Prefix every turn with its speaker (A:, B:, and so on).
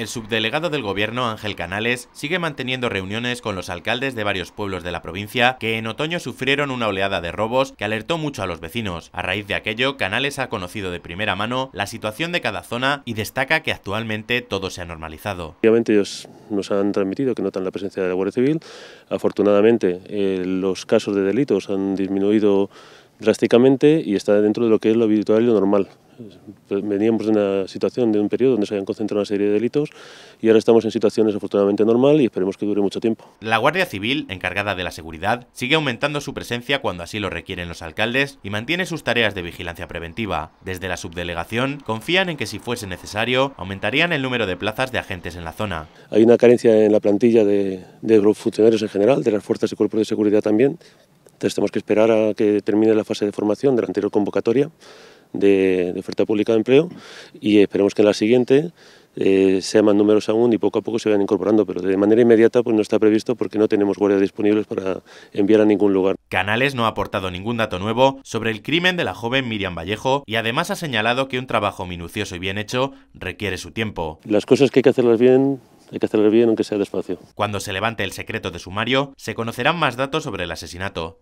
A: El subdelegado del gobierno, Ángel Canales, sigue manteniendo reuniones con los alcaldes de varios pueblos de la provincia que en otoño sufrieron una oleada de robos que alertó mucho a los vecinos. A raíz de aquello, Canales ha conocido de primera mano la situación de cada zona y destaca que actualmente todo se ha normalizado.
B: Obviamente ellos nos han transmitido que notan la presencia de la Guardia Civil. Afortunadamente, eh, los casos de delitos han disminuido drásticamente y está dentro de lo que es lo habitual y lo normal. Pues veníamos de una situación, de un periodo donde se habían concentrado una serie de delitos y ahora estamos en situaciones afortunadamente normal y esperemos que dure mucho tiempo.
A: La Guardia Civil, encargada de la seguridad, sigue aumentando su presencia cuando así lo requieren los alcaldes y mantiene sus tareas de vigilancia preventiva. Desde la subdelegación confían en que si fuese necesario aumentarían el número de plazas de agentes en la zona.
B: Hay una carencia en la plantilla de, de funcionarios en general, de las fuerzas y cuerpos de seguridad también. Entonces tenemos que esperar a que termine la fase de formación de la anterior convocatoria de, oferta pública de empleo y esperemos que en la siguiente eh, sean más números aún y poco a poco se vayan incorporando, pero de manera inmediata pues no está previsto porque no tenemos guardias disponibles para enviar a ningún lugar.
A: Canales no ha aportado ningún dato nuevo sobre el crimen de la joven Miriam Vallejo y además ha señalado que un trabajo minucioso y bien hecho requiere su
B: tiempo. Las cosas que hay que hacerlas bien hay que hacerlas bien aunque sea despacio.
A: Cuando se levante el secreto de sumario, se conocerán más datos sobre el asesinato.